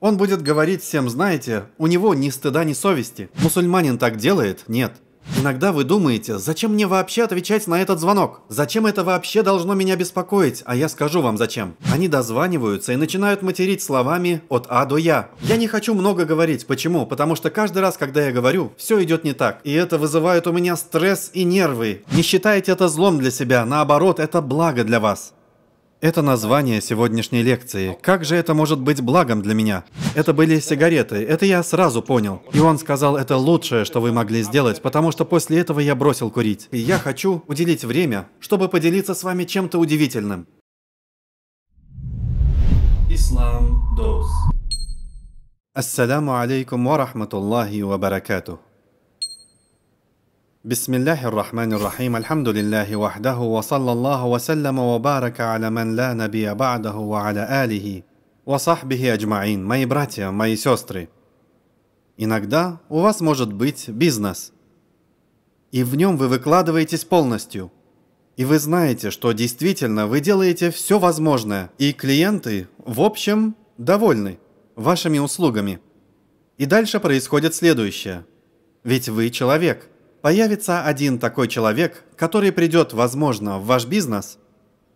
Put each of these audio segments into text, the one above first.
Он будет говорить всем, знаете, у него ни стыда, ни совести. Мусульманин так делает? Нет. Иногда вы думаете, зачем мне вообще отвечать на этот звонок? Зачем это вообще должно меня беспокоить? А я скажу вам зачем. Они дозваниваются и начинают материть словами от А до Я. Я не хочу много говорить. Почему? Потому что каждый раз, когда я говорю, все идет не так. И это вызывает у меня стресс и нервы. Не считайте это злом для себя. Наоборот, это благо для вас. Это название сегодняшней лекции. Как же это может быть благом для меня? Это были сигареты, это я сразу понял. И он сказал, это лучшее, что вы могли сделать, потому что после этого я бросил курить. И я хочу уделить время, чтобы поделиться с вами чем-то удивительным. Ислам Дос. Ассаляму алейкум ва рахматуллахи ва баракатух. بسم الله الرحمن الرحيم الحمد لله وحده وصلى الله وسلم وبارك على من لا نبي بعده وعلى آله وصحبه أجمعين мои братья, мои сестры. Иногда у вас может быть бизнес, и в нем вы выкладываетесь полностью, и вы знаете, что действительно вы делаете все возможное, и клиенты, в общем, довольны вашими услугами. И дальше происходит следующее. Ведь вы человек – Появится один такой человек, который придет, возможно, в ваш бизнес,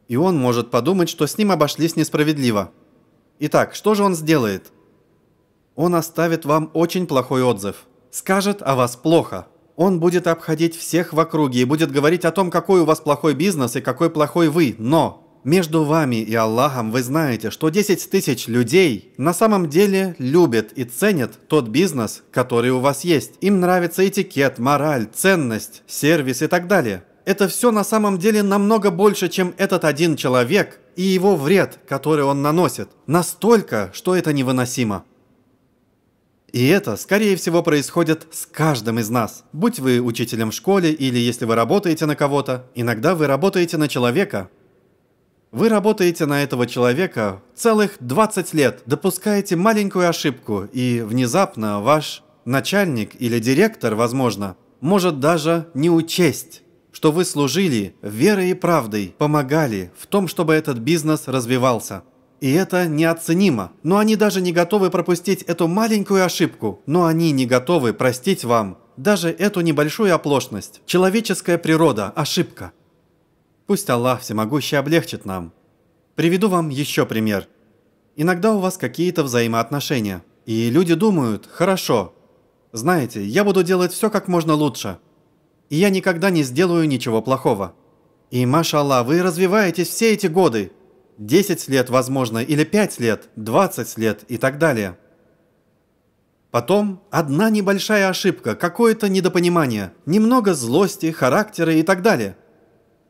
и он может подумать, что с ним обошлись несправедливо. Итак, что же он сделает? Он оставит вам очень плохой отзыв. Скажет о вас плохо. Он будет обходить всех в округе и будет говорить о том, какой у вас плохой бизнес и какой плохой вы, но между вами и Аллахом вы знаете, что 10 тысяч людей на самом деле любят и ценят тот бизнес, который у вас есть. Им нравится этикет, мораль, ценность, сервис и так далее. Это все на самом деле намного больше, чем этот один человек и его вред, который он наносит. Настолько, что это невыносимо. И это, скорее всего, происходит с каждым из нас. Будь вы учителем в школе или если вы работаете на кого-то, иногда вы работаете на человека, вы работаете на этого человека целых 20 лет, допускаете маленькую ошибку, и внезапно ваш начальник или директор, возможно, может даже не учесть, что вы служили верой и правдой, помогали в том, чтобы этот бизнес развивался. И это неоценимо. Но они даже не готовы пропустить эту маленькую ошибку. Но они не готовы простить вам даже эту небольшую оплошность. Человеческая природа – ошибка. Пусть Аллах всемогущий облегчит нам. Приведу вам еще пример. Иногда у вас какие-то взаимоотношения, и люди думают «хорошо». Знаете, я буду делать все как можно лучше. И я никогда не сделаю ничего плохого. И, машаллах, вы развиваетесь все эти годы. 10 лет, возможно, или 5 лет, 20 лет и так далее. Потом одна небольшая ошибка, какое-то недопонимание, немного злости, характера и так далее –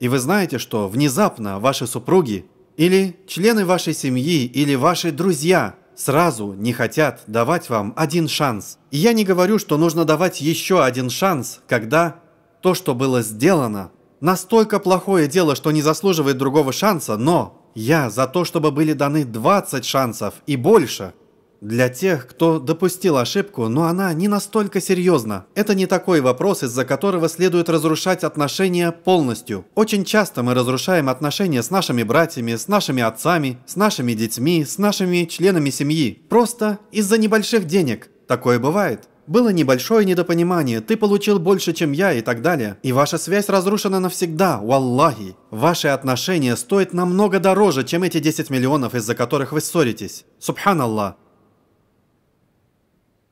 и вы знаете, что внезапно ваши супруги или члены вашей семьи или ваши друзья сразу не хотят давать вам один шанс. И я не говорю, что нужно давать еще один шанс, когда то, что было сделано, настолько плохое дело, что не заслуживает другого шанса, но я за то, чтобы были даны 20 шансов и больше – для тех, кто допустил ошибку, но она не настолько серьезна. Это не такой вопрос, из-за которого следует разрушать отношения полностью. Очень часто мы разрушаем отношения с нашими братьями, с нашими отцами, с нашими детьми, с нашими членами семьи. Просто из-за небольших денег. Такое бывает. Было небольшое недопонимание, ты получил больше, чем я и так далее. И ваша связь разрушена навсегда, валлахи. Ваши отношения стоят намного дороже, чем эти 10 миллионов, из-за которых вы ссоритесь. Субханаллах.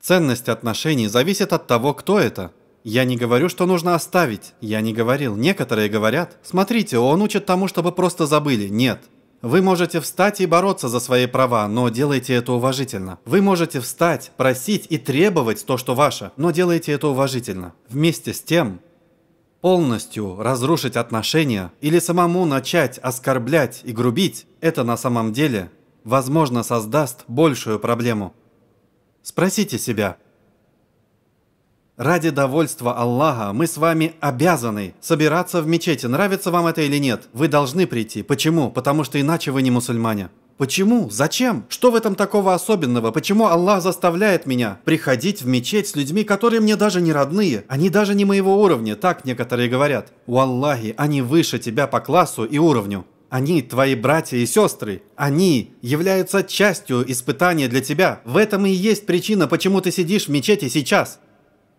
Ценность отношений зависит от того, кто это. Я не говорю, что нужно оставить. Я не говорил. Некоторые говорят. Смотрите, он учит тому, чтобы просто забыли. Нет. Вы можете встать и бороться за свои права, но делайте это уважительно. Вы можете встать, просить и требовать то, что ваше, но делайте это уважительно. Вместе с тем, полностью разрушить отношения или самому начать оскорблять и грубить, это на самом деле, возможно, создаст большую проблему. Спросите себя. Ради довольства Аллаха мы с вами обязаны собираться в мечети. Нравится вам это или нет? Вы должны прийти. Почему? Потому что иначе вы не мусульмане. Почему? Зачем? Что в этом такого особенного? Почему Аллах заставляет меня приходить в мечеть с людьми, которые мне даже не родные? Они даже не моего уровня, так некоторые говорят. У Аллахи, они выше тебя по классу и уровню. Они твои братья и сестры. Они являются частью испытания для тебя. В этом и есть причина, почему ты сидишь в мечети сейчас.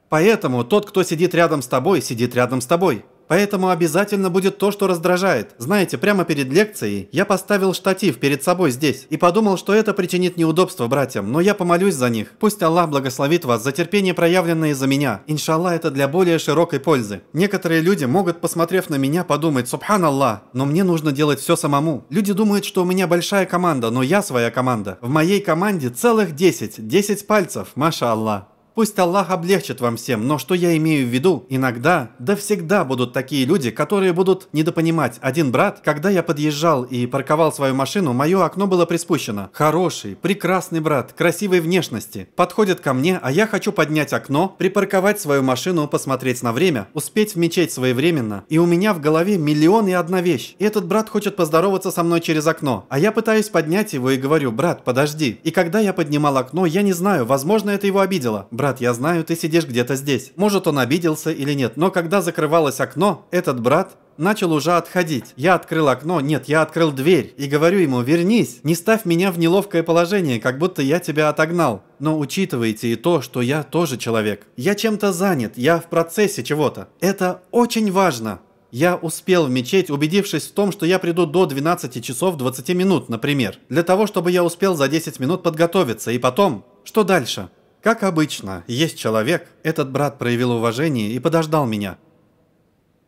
Поэтому тот, кто сидит рядом с тобой, сидит рядом с тобой. Поэтому обязательно будет то, что раздражает. Знаете, прямо перед лекцией я поставил штатив перед собой здесь и подумал, что это причинит неудобство братьям, но я помолюсь за них. Пусть Аллах благословит вас за терпение, проявленное за меня. Иншаллах, это для более широкой пользы. Некоторые люди могут, посмотрев на меня, подумать «Субхан Аллах», но мне нужно делать все самому. Люди думают, что у меня большая команда, но я своя команда. В моей команде целых 10, 10 пальцев, маша Аллах. Пусть Аллах облегчит вам всем, но что я имею в виду, иногда, да всегда будут такие люди, которые будут недопонимать. Один брат, когда я подъезжал и парковал свою машину, мое окно было приспущено. Хороший, прекрасный брат, красивой внешности. Подходит ко мне, а я хочу поднять окно, припарковать свою машину, посмотреть на время, успеть в мечеть своевременно. И у меня в голове миллион и одна вещь. И этот брат хочет поздороваться со мной через окно. А я пытаюсь поднять его и говорю, брат, подожди. И когда я поднимал окно, я не знаю, возможно это его обидело. Брат, брат, я знаю, ты сидишь где-то здесь. Может, он обиделся или нет, но когда закрывалось окно, этот брат начал уже отходить. Я открыл окно, нет, я открыл дверь и говорю ему, вернись, не ставь меня в неловкое положение, как будто я тебя отогнал. Но учитывайте и то, что я тоже человек. Я чем-то занят, я в процессе чего-то. Это очень важно. Я успел в мечеть, убедившись в том, что я приду до 12 часов 20 минут, например, для того, чтобы я успел за 10 минут подготовиться, и потом, что дальше? Как обычно, есть человек, этот брат проявил уважение и подождал меня.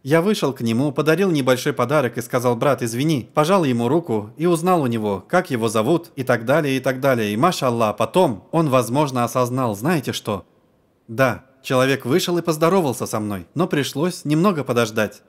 Я вышел к нему, подарил небольшой подарок и сказал «Брат, извини», пожал ему руку и узнал у него, как его зовут и так далее, и так далее. И машаллах, потом он, возможно, осознал, знаете что? Да, человек вышел и поздоровался со мной, но пришлось немного подождать.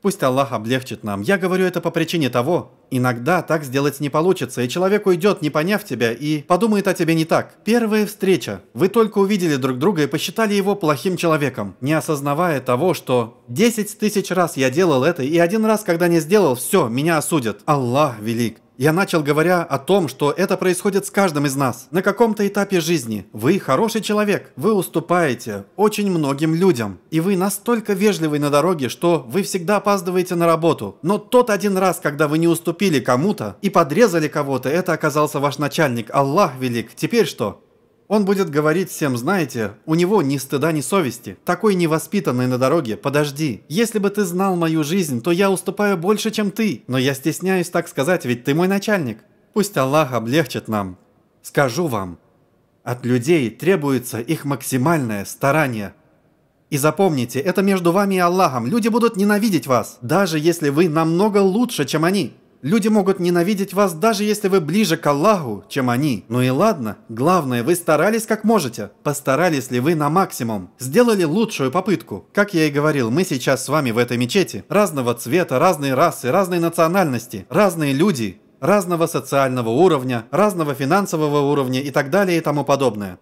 Пусть Аллах облегчит нам. Я говорю это по причине того, иногда так сделать не получится, и человек уйдет, не поняв тебя, и подумает о тебе не так. Первая встреча. Вы только увидели друг друга и посчитали его плохим человеком, не осознавая того, что 10 тысяч раз я делал это, и один раз, когда не сделал, все, меня осудят. Аллах велик. Я начал говоря о том, что это происходит с каждым из нас на каком-то этапе жизни. Вы хороший человек, вы уступаете очень многим людям, и вы настолько вежливый на дороге, что вы всегда опаздываете на работу. Но тот один раз, когда вы не уступили кому-то и подрезали кого-то, это оказался ваш начальник. Аллах велик. Теперь что? Он будет говорить всем, знаете, у него ни стыда, ни совести. Такой невоспитанный на дороге, подожди. Если бы ты знал мою жизнь, то я уступаю больше, чем ты. Но я стесняюсь так сказать, ведь ты мой начальник. Пусть Аллах облегчит нам. Скажу вам, от людей требуется их максимальное старание. И запомните, это между вами и Аллахом. Люди будут ненавидеть вас, даже если вы намного лучше, чем они. Люди могут ненавидеть вас, даже если вы ближе к Аллаху, чем они. Ну и ладно. Главное, вы старались как можете. Постарались ли вы на максимум? Сделали лучшую попытку. Как я и говорил, мы сейчас с вами в этой мечети. Разного цвета, разные расы, разные национальности, разные люди, разного социального уровня, разного финансового уровня и так далее и тому подобное.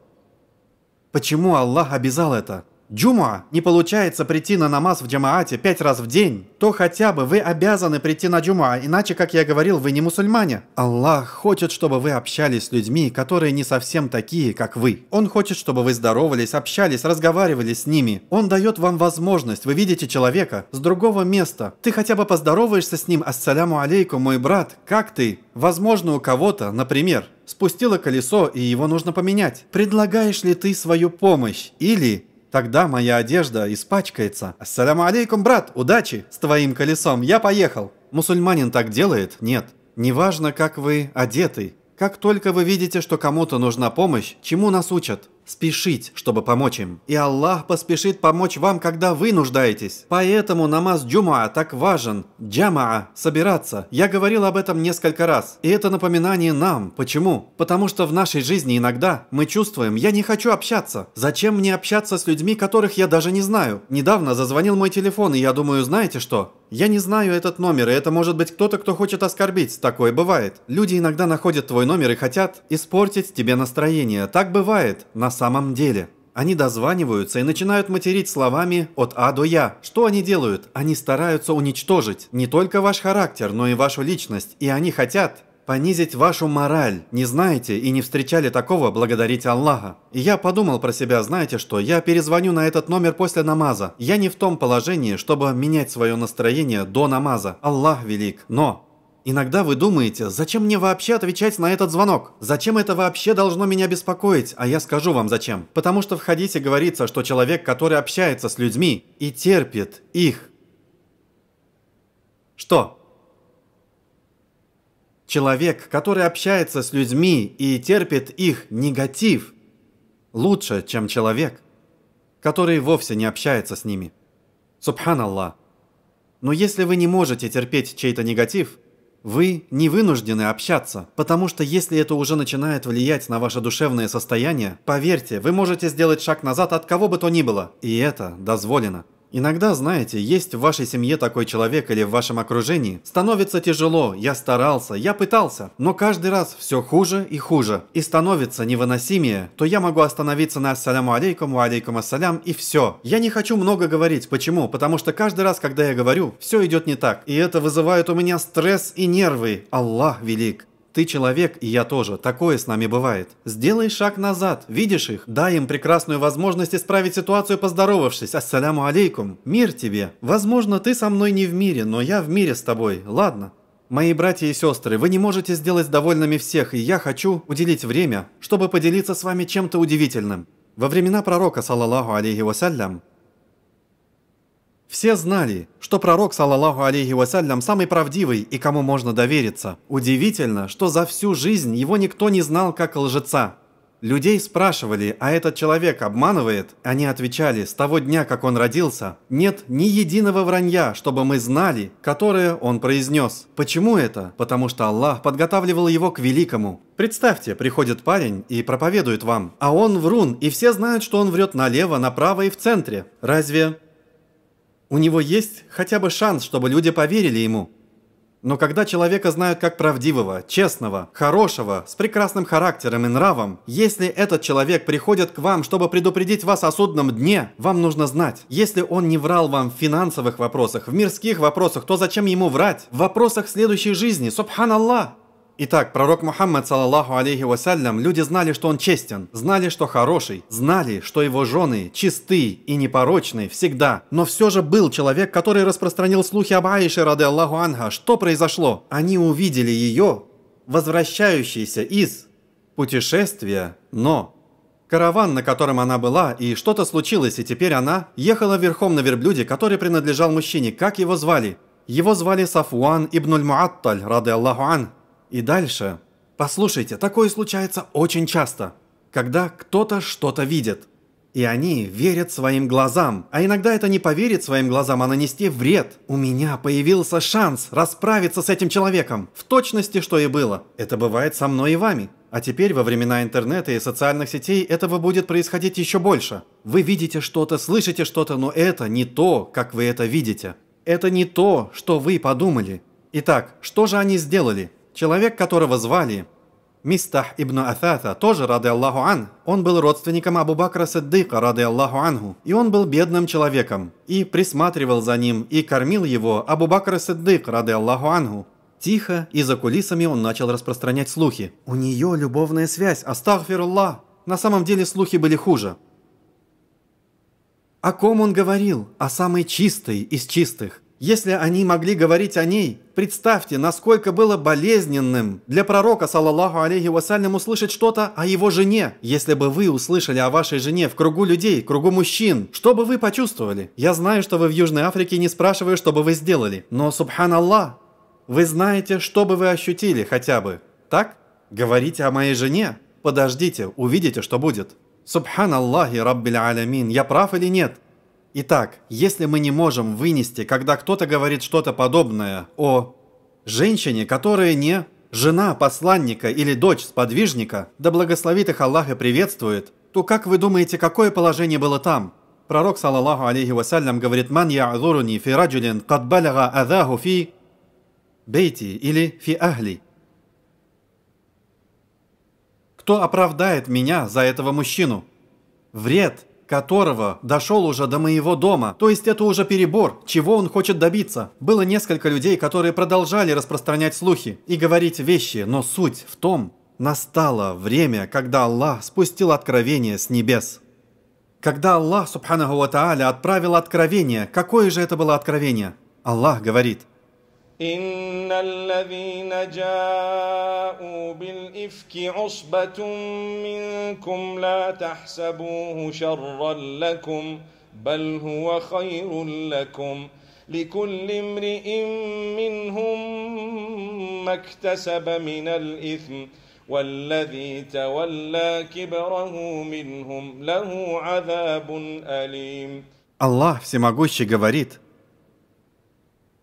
Почему Аллах обязал это? Джума не получается прийти на намаз в джамаате пять раз в день, то хотя бы вы обязаны прийти на джума, иначе, как я говорил, вы не мусульмане. Аллах хочет, чтобы вы общались с людьми, которые не совсем такие, как вы. Он хочет, чтобы вы здоровались, общались, разговаривали с ними. Он дает вам возможность, вы видите человека с другого места. Ты хотя бы поздороваешься с ним, ассаляму алейкум, мой брат, как ты? Возможно, у кого-то, например, спустило колесо и его нужно поменять. Предлагаешь ли ты свою помощь? Или Тогда моя одежда испачкается. Ассаляму алейкум, брат, удачи с твоим колесом, я поехал. Мусульманин так делает? Нет. Неважно, как вы одеты. Как только вы видите, что кому-то нужна помощь, чему нас учат? спешить, чтобы помочь им. И Аллах поспешит помочь вам, когда вы нуждаетесь. Поэтому намаз джума так важен. Джамаа – собираться. Я говорил об этом несколько раз. И это напоминание нам. Почему? Потому что в нашей жизни иногда мы чувствуем «я не хочу общаться». Зачем мне общаться с людьми, которых я даже не знаю? Недавно зазвонил мой телефон, и я думаю, знаете что? Я не знаю этот номер, и это может быть кто-то, кто хочет оскорбить. Такое бывает. Люди иногда находят твой номер и хотят испортить тебе настроение. Так бывает. На самом деле. Они дозваниваются и начинают материть словами «от А до Я». Что они делают? Они стараются уничтожить не только ваш характер, но и вашу личность. И они хотят, понизить вашу мораль. Не знаете и не встречали такого, благодарите Аллаха. И я подумал про себя, знаете что, я перезвоню на этот номер после намаза. Я не в том положении, чтобы менять свое настроение до намаза. Аллах велик. Но Иногда вы думаете, зачем мне вообще отвечать на этот звонок? Зачем это вообще должно меня беспокоить? А я скажу вам зачем. Потому что в хадисе говорится, что человек, который общается с людьми и терпит их. Что? Человек, который общается с людьми и терпит их негатив, лучше, чем человек, который вовсе не общается с ними. Субханаллах. Но если вы не можете терпеть чей-то негатив – вы не вынуждены общаться, потому что если это уже начинает влиять на ваше душевное состояние, поверьте, вы можете сделать шаг назад от кого бы то ни было, и это дозволено. Иногда, знаете, есть в вашей семье такой человек или в вашем окружении. Становится тяжело, я старался, я пытался, но каждый раз все хуже и хуже. И становится невыносимее, то я могу остановиться на ассаляму алейкум, алейкум ассалям и все. Я не хочу много говорить, почему? Потому что каждый раз, когда я говорю, все идет не так. И это вызывает у меня стресс и нервы. Аллах велик. Ты человек, и я тоже. Такое с нами бывает. Сделай шаг назад. Видишь их? Дай им прекрасную возможность исправить ситуацию, поздоровавшись. Ассаляму алейкум. Мир тебе. Возможно, ты со мной не в мире, но я в мире с тобой. Ладно. Мои братья и сестры, вы не можете сделать довольными всех, и я хочу уделить время, чтобы поделиться с вами чем-то удивительным. Во времена пророка, салаллаху алейхи вассалям, все знали, что пророк, салаллаху алейхи вассалям, самый правдивый и кому можно довериться. Удивительно, что за всю жизнь его никто не знал как лжеца. Людей спрашивали, а этот человек обманывает? Они отвечали, с того дня, как он родился, нет ни единого вранья, чтобы мы знали, которое он произнес. Почему это? Потому что Аллах подготавливал его к великому. Представьте, приходит парень и проповедует вам, а он врун, и все знают, что он врет налево, направо и в центре. Разве у него есть хотя бы шанс, чтобы люди поверили ему. Но когда человека знают как правдивого, честного, хорошего, с прекрасным характером и нравом, если этот человек приходит к вам, чтобы предупредить вас о судном дне, вам нужно знать, если он не врал вам в финансовых вопросах, в мирских вопросах, то зачем ему врать? В вопросах следующей жизни, субханаллах! Итак, пророк Мухаммад, салаллаху алейхи вассалям, люди знали, что он честен, знали, что хороший, знали, что его жены чисты и непорочны всегда. Но все же был человек, который распространил слухи об Аише, рады Аллаху Анха. Что произошло? Они увидели ее, возвращающейся из путешествия, но Караван, на котором она была, и что-то случилось, и теперь она ехала верхом на верблюде, который принадлежал мужчине. Как его звали? Его звали Сафуан ибн Аль-Муатталь, рады Аллаху Ан. И дальше. Послушайте, такое случается очень часто, когда кто-то что-то видит. И они верят своим глазам, а иногда это не поверить своим глазам, а нанести вред. У меня появился шанс расправиться с этим человеком, в точности, что и было. Это бывает со мной и вами. А теперь во времена интернета и социальных сетей этого будет происходить еще больше. Вы видите что-то, слышите что-то, но это не то, как вы это видите. Это не то, что вы подумали. Итак, что же они сделали? Человек, которого звали Мистах ибн Афата, тоже, рады Аллаху ан, он был родственником Абу Бакра Саддыка, рады Аллаху ангу, и он был бедным человеком, и присматривал за ним, и кормил его Абу Бакра Саддык, рады Аллаху ангу. Тихо, и за кулисами он начал распространять слухи. «У нее любовная связь, астагфируллах!» На самом деле слухи были хуже. О ком он говорил? О самой чистой из чистых. Если они могли говорить о ней, представьте, насколько было болезненным для пророка, салаллаху алейхи вассалям, услышать что-то о его жене. Если бы вы услышали о вашей жене в кругу людей, кругу мужчин, что бы вы почувствовали? Я знаю, что вы в Южной Африке, не спрашиваю, что бы вы сделали. Но, субханаллах, вы знаете, что бы вы ощутили хотя бы. Так? Говорите о моей жене. Подождите, увидите, что будет. Субханаллахи, раббиль алямин, я прав или нет? Итак, если мы не можем вынести, когда кто-то говорит что-то подобное о женщине, которая не жена посланника или дочь сподвижника, да благословит их Аллах и приветствует, то как вы думаете, какое положение было там? Пророк, саллаллаху алейхи вассалям, говорит «Ман я'зуруни фи раджулин кад балага адаху фи бейти» или «фи ахли». Кто оправдает меня за этого мужчину? Вред, которого дошел уже до моего дома. То есть это уже перебор, чего он хочет добиться. Было несколько людей, которые продолжали распространять слухи и говорить вещи, но суть в том, настало время, когда Аллах спустил откровение с небес. Когда Аллах, субханаху ва отправил откровение, какое же это было откровение? Аллах говорит – إن الذين جاءوا بالإفك عصبة منكم لا تحسبوه شرا لكم بل هو خير لكم لكل امرئ منهم ما اكتسب من الإثم والذي تولى كبره منهم له عذاب أليم الله всемогущий говорит –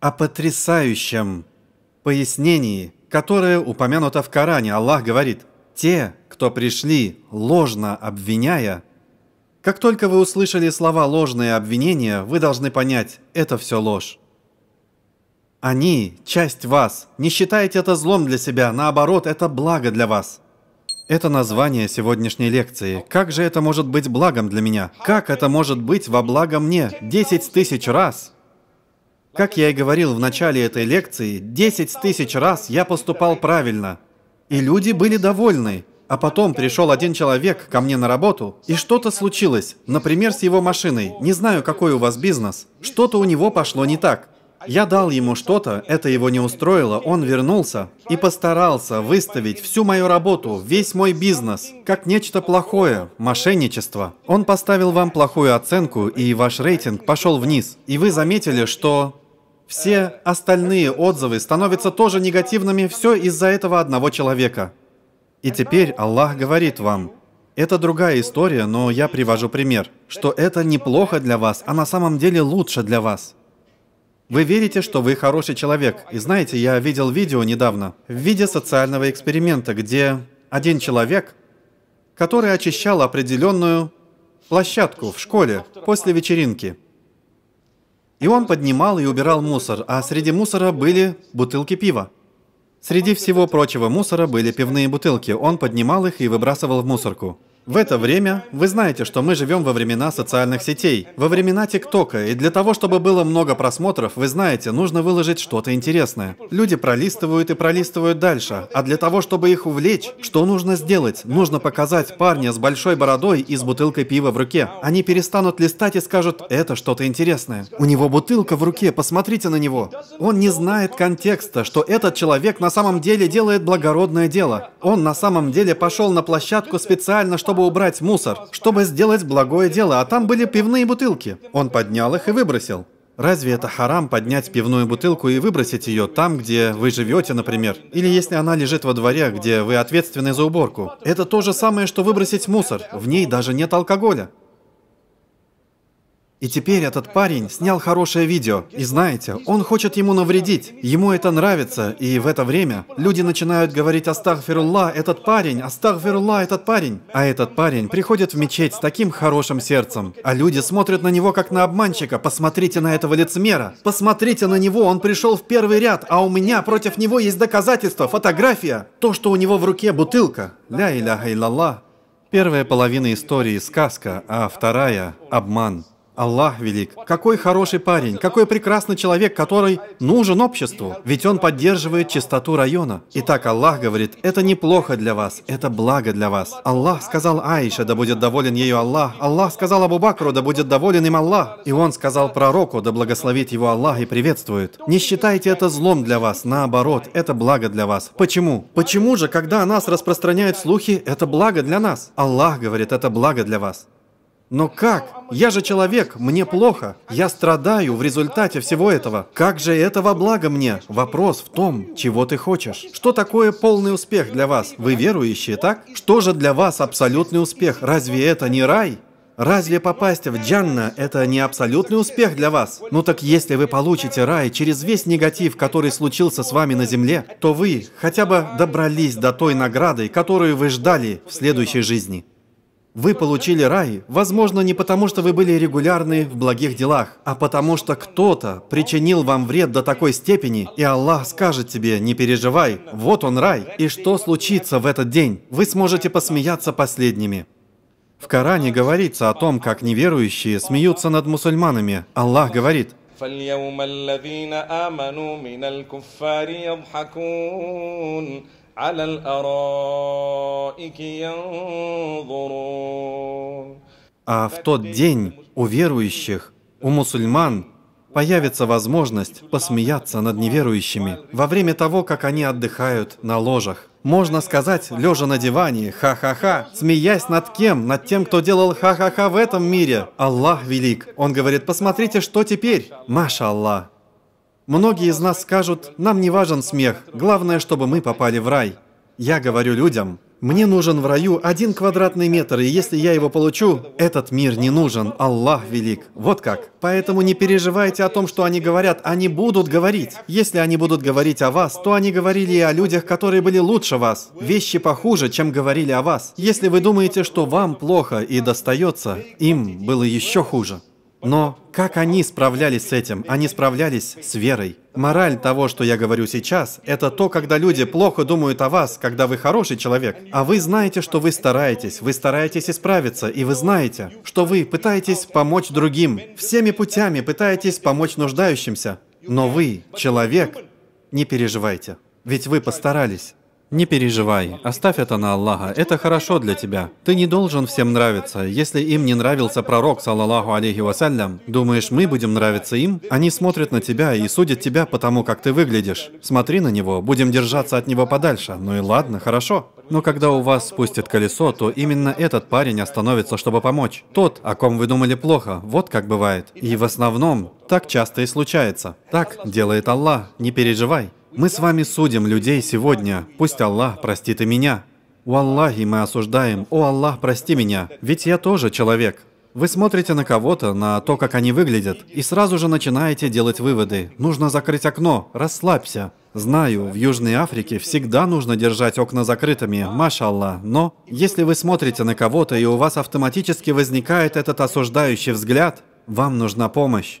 о потрясающем пояснении, которое упомянуто в Коране. Аллах говорит, «Те, кто пришли, ложно обвиняя, как только вы услышали слова «ложные обвинения», вы должны понять, это все ложь. Они – часть вас. Не считайте это злом для себя, наоборот, это благо для вас. Это название сегодняшней лекции. Как же это может быть благом для меня? Как это может быть во благо мне? Десять тысяч раз – как я и говорил в начале этой лекции, 10 тысяч раз я поступал правильно. И люди были довольны. А потом пришел один человек ко мне на работу, и что-то случилось, например, с его машиной. Не знаю, какой у вас бизнес. Что-то у него пошло не так. Я дал ему что-то, это его не устроило, он вернулся и постарался выставить всю мою работу, весь мой бизнес, как нечто плохое, мошенничество. Он поставил вам плохую оценку, и ваш рейтинг пошел вниз. И вы заметили, что все остальные отзывы становятся тоже негативными, все из-за этого одного человека. И теперь Аллах говорит вам, это другая история, но я привожу пример, что это неплохо для вас, а на самом деле лучше для вас. Вы верите, что вы хороший человек. И знаете, я видел видео недавно в виде социального эксперимента, где один человек, который очищал определенную площадку в школе после вечеринки – и он поднимал и убирал мусор, а среди мусора были бутылки пива. Среди всего прочего мусора были пивные бутылки. Он поднимал их и выбрасывал в мусорку. В это время вы знаете, что мы живем во времена социальных сетей, во времена ТикТока, и для того, чтобы было много просмотров, вы знаете, нужно выложить что-то интересное. Люди пролистывают и пролистывают дальше, а для того, чтобы их увлечь, что нужно сделать? Нужно показать парня с большой бородой и с бутылкой пива в руке. Они перестанут листать и скажут, это что-то интересное. У него бутылка в руке, посмотрите на него. Он не знает контекста, что этот человек на самом деле делает благородное дело. Он на самом деле пошел на площадку специально, чтобы чтобы убрать мусор, чтобы сделать благое дело, а там были пивные бутылки. Он поднял их и выбросил. Разве это харам поднять пивную бутылку и выбросить ее там, где вы живете, например? Или если она лежит во дворе, где вы ответственны за уборку? Это то же самое, что выбросить мусор. В ней даже нет алкоголя. И теперь этот парень снял хорошее видео, и знаете, он хочет ему навредить, ему это нравится, и в это время люди начинают говорить «Астагфирулла, этот парень, Астагфирулла, этот парень». А этот парень приходит в мечеть с таким хорошим сердцем, а люди смотрят на него как на обманщика, посмотрите на этого лицемера, посмотрите на него, он пришел в первый ряд, а у меня против него есть доказательства, фотография, то, что у него в руке бутылка. Ля иляха иллаллах. Первая половина истории – сказка, а вторая – обман. Аллах велик. Какой хороший парень, какой прекрасный человек, который нужен обществу, ведь он поддерживает чистоту района. Итак, Аллах говорит, это неплохо для вас, это благо для вас. Аллах сказал Аиша, да будет доволен ею Аллах. Аллах сказал Абу Бакру, да будет доволен им Аллах. И он сказал пророку, да благословит его Аллах и приветствует. Не считайте это злом для вас, наоборот, это благо для вас. Почему? Почему же, когда о нас распространяют слухи, это благо для нас? Аллах говорит, это благо для вас. Но как? Я же человек, мне плохо. Я страдаю в результате всего этого. Как же этого благо мне? Вопрос в том, чего ты хочешь. Что такое полный успех для вас? Вы верующие, так? Что же для вас абсолютный успех? Разве это не рай? Разве попасть в Джанна – это не абсолютный успех для вас? Ну так если вы получите рай через весь негатив, который случился с вами на земле, то вы хотя бы добрались до той награды, которую вы ждали в следующей жизни. Вы получили рай, возможно, не потому, что вы были регулярны в благих делах, а потому, что кто-то причинил вам вред до такой степени, и Аллах скажет тебе, не переживай, вот он рай. И что случится в этот день? Вы сможете посмеяться последними. В Коране говорится о том, как неверующие смеются над мусульманами. Аллах говорит, فاليوم الذين آمنوا من الكفار يضحكون على الأرائك ينظرون А в тот день у верующих, у мусульман появится возможность посмеяться над неверующими во время того, как они отдыхают на ложах. Можно сказать, лежа на диване, ха-ха-ха, смеясь над кем? Над тем, кто делал ха-ха-ха в этом мире. Аллах велик. Он говорит, посмотрите, что теперь. Маша Аллах. Многие из нас скажут, нам не важен смех, главное, чтобы мы попали в рай. Я говорю людям, мне нужен в раю один квадратный метр, и если я его получу, этот мир не нужен, Аллах велик. Вот как. Поэтому не переживайте о том, что они говорят, они будут говорить. Если они будут говорить о вас, то они говорили и о людях, которые были лучше вас. Вещи похуже, чем говорили о вас. Если вы думаете, что вам плохо и достается, им было еще хуже. Но как они справлялись с этим? Они справлялись с верой. Мораль того, что я говорю сейчас, это то, когда люди плохо думают о вас, когда вы хороший человек, а вы знаете, что вы стараетесь, вы стараетесь исправиться, и вы знаете, что вы пытаетесь помочь другим, всеми путями пытаетесь помочь нуждающимся. Но вы, человек, не переживайте, ведь вы постарались. Не переживай, оставь это на Аллаха, это хорошо для тебя. Ты не должен всем нравиться. Если им не нравился пророк, саллаллаху алейхи вассалям, думаешь, мы будем нравиться им? Они смотрят на тебя и судят тебя по тому, как ты выглядишь. Смотри на него, будем держаться от него подальше. Ну и ладно, хорошо. Но когда у вас спустит колесо, то именно этот парень остановится, чтобы помочь. Тот, о ком вы думали плохо, вот как бывает. И в основном так часто и случается. Так делает Аллах, не переживай. Мы с вами судим людей сегодня. Пусть Аллах простит и меня. У Аллахи мы осуждаем. О Аллах, прости меня. Ведь я тоже человек. Вы смотрите на кого-то, на то, как они выглядят, и сразу же начинаете делать выводы. Нужно закрыть окно, расслабься. Знаю, в Южной Африке всегда нужно держать окна закрытыми, машалла, но если вы смотрите на кого-то и у вас автоматически возникает этот осуждающий взгляд, вам нужна помощь.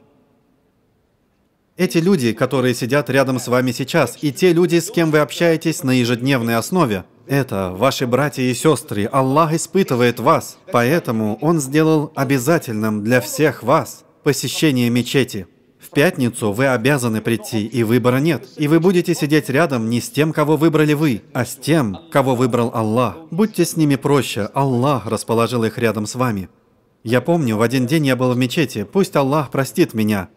Эти люди, которые сидят рядом с вами сейчас, и те люди, с кем вы общаетесь на ежедневной основе, это ваши братья и сестры. Аллах испытывает вас. Поэтому Он сделал обязательным для всех вас посещение мечети. В пятницу вы обязаны прийти, и выбора нет. И вы будете сидеть рядом не с тем, кого выбрали вы, а с тем, кого выбрал Аллах. Будьте с ними проще, Аллах расположил их рядом с вами. Я помню, в один день я был в мечети, пусть Аллах простит меня.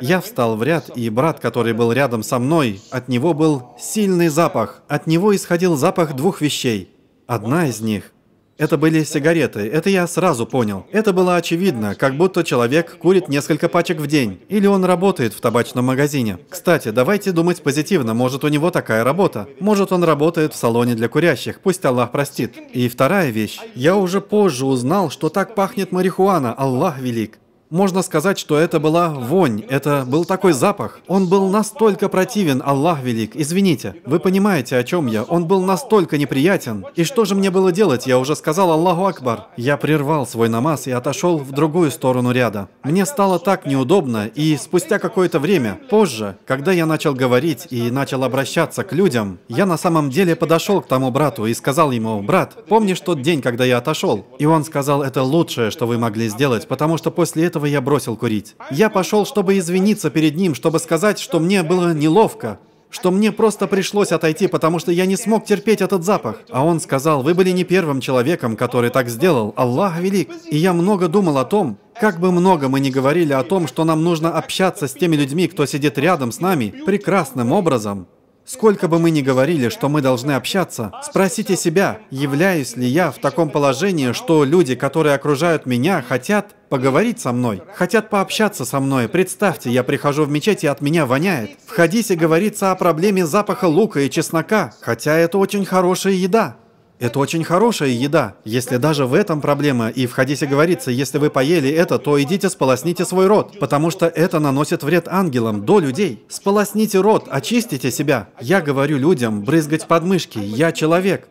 Я встал в ряд, и брат, который был рядом со мной, от него был сильный запах. От него исходил запах двух вещей. Одна из них – это были сигареты. Это я сразу понял. Это было очевидно, как будто человек курит несколько пачек в день. Или он работает в табачном магазине. Кстати, давайте думать позитивно. Может, у него такая работа. Может, он работает в салоне для курящих. Пусть Аллах простит. И вторая вещь. Я уже позже узнал, что так пахнет марихуана. Аллах велик. Можно сказать, что это была вонь, это был такой запах. Он был настолько противен, Аллах велик, извините. Вы понимаете, о чем я? Он был настолько неприятен. И что же мне было делать? Я уже сказал Аллаху Акбар. Я прервал свой намаз и отошел в другую сторону ряда. Мне стало так неудобно, и спустя какое-то время, позже, когда я начал говорить и начал обращаться к людям, я на самом деле подошел к тому брату и сказал ему, «Брат, помнишь тот день, когда я отошел?» И он сказал, «Это лучшее, что вы могли сделать, потому что после этого этого я бросил курить. Я пошел, чтобы извиниться перед ним, чтобы сказать, что мне было неловко, что мне просто пришлось отойти, потому что я не смог терпеть этот запах. А он сказал, вы были не первым человеком, который так сделал, Аллах велик. И я много думал о том, как бы много мы ни говорили о том, что нам нужно общаться с теми людьми, кто сидит рядом с нами, прекрасным образом, Сколько бы мы ни говорили, что мы должны общаться, спросите себя, являюсь ли я в таком положении, что люди, которые окружают меня, хотят поговорить со мной, хотят пообщаться со мной. Представьте, я прихожу в мечеть, и от меня воняет. Входите хадисе говорится о проблеме запаха лука и чеснока, хотя это очень хорошая еда. Это очень хорошая еда. Если даже в этом проблема, и в хадисе говорится, если вы поели это, то идите сполосните свой рот, потому что это наносит вред ангелам, до людей. Сполосните рот, очистите себя. Я говорю людям брызгать подмышки, я человек.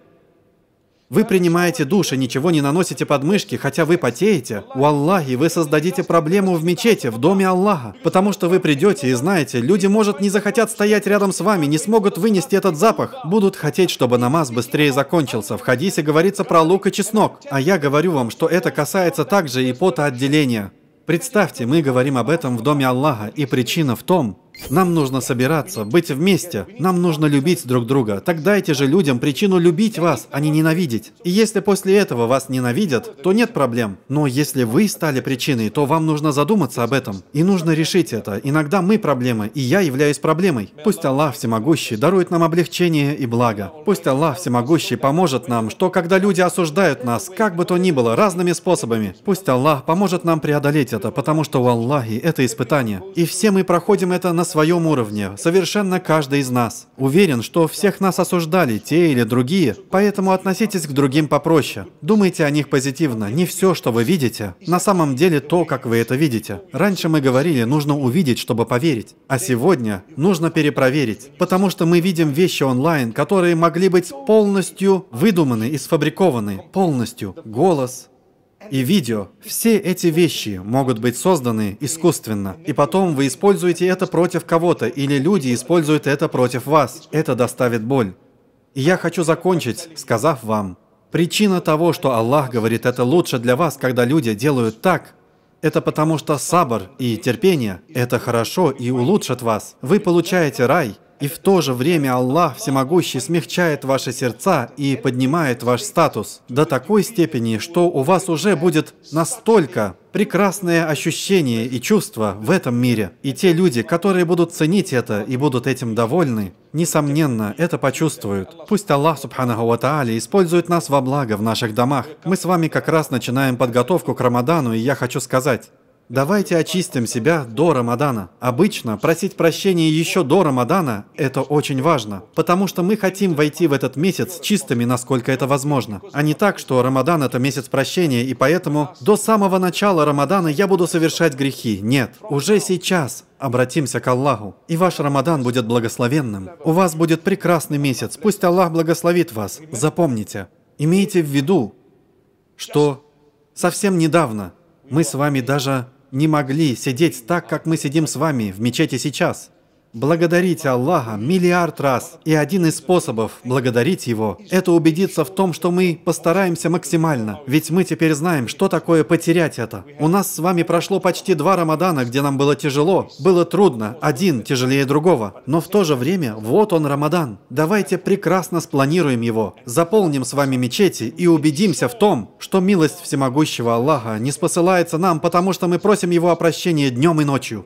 Вы принимаете душ и ничего не наносите под мышки, хотя вы потеете. У Аллахи вы создадите проблему в мечети, в доме Аллаха. Потому что вы придете и знаете, люди, может, не захотят стоять рядом с вами, не смогут вынести этот запах. Будут хотеть, чтобы намаз быстрее закончился. В хадисе говорится про лук и чеснок. А я говорю вам, что это касается также и потоотделения. Представьте, мы говорим об этом в доме Аллаха, и причина в том, нам нужно собираться, быть вместе. Нам нужно любить друг друга. Так дайте же людям причину любить вас, а не ненавидеть. И если после этого вас ненавидят, то нет проблем. Но если вы стали причиной, то вам нужно задуматься об этом. И нужно решить это. Иногда мы проблемы, и я являюсь проблемой. Пусть Аллах Всемогущий дарует нам облегчение и благо. Пусть Аллах Всемогущий поможет нам, что когда люди осуждают нас, как бы то ни было, разными способами, пусть Аллах поможет нам преодолеть это, потому что у Аллахи это испытание. И все мы проходим это на своем уровне, совершенно каждый из нас. Уверен, что всех нас осуждали, те или другие, поэтому относитесь к другим попроще. Думайте о них позитивно, не все, что вы видите, на самом деле то, как вы это видите. Раньше мы говорили, нужно увидеть, чтобы поверить, а сегодня нужно перепроверить, потому что мы видим вещи онлайн, которые могли быть полностью выдуманы и сфабрикованы, полностью. Голос, и видео, все эти вещи могут быть созданы искусственно. И потом вы используете это против кого-то, или люди используют это против вас. Это доставит боль. И я хочу закончить, сказав вам, причина того, что Аллах говорит это лучше для вас, когда люди делают так, это потому что сабр и терпение – это хорошо и улучшит вас. Вы получаете рай – и в то же время Аллах Всемогущий смягчает ваши сердца и поднимает ваш статус до такой степени, что у вас уже будет настолько прекрасное ощущение и чувство в этом мире. И те люди, которые будут ценить это и будут этим довольны, несомненно, это почувствуют. Пусть Аллах, субханаху ва тааля, использует нас во благо в наших домах. Мы с вами как раз начинаем подготовку к Рамадану, и я хочу сказать, Давайте очистим себя до Рамадана. Обычно просить прощения еще до Рамадана – это очень важно, потому что мы хотим войти в этот месяц чистыми, насколько это возможно. А не так, что Рамадан – это месяц прощения, и поэтому до самого начала Рамадана я буду совершать грехи. Нет, уже сейчас обратимся к Аллаху, и ваш Рамадан будет благословенным. У вас будет прекрасный месяц, пусть Аллах благословит вас. Запомните, имейте в виду, что совсем недавно мы с вами даже не могли сидеть так, как мы сидим с вами в мечети сейчас. Благодарите Аллаха миллиард раз. И один из способов благодарить Его — это убедиться в том, что мы постараемся максимально. Ведь мы теперь знаем, что такое потерять это. У нас с вами прошло почти два Рамадана, где нам было тяжело, было трудно, один тяжелее другого. Но в то же время, вот он Рамадан. Давайте прекрасно спланируем его, заполним с вами мечети и убедимся в том, что милость всемогущего Аллаха не спосылается нам, потому что мы просим Его о прощении днем и ночью.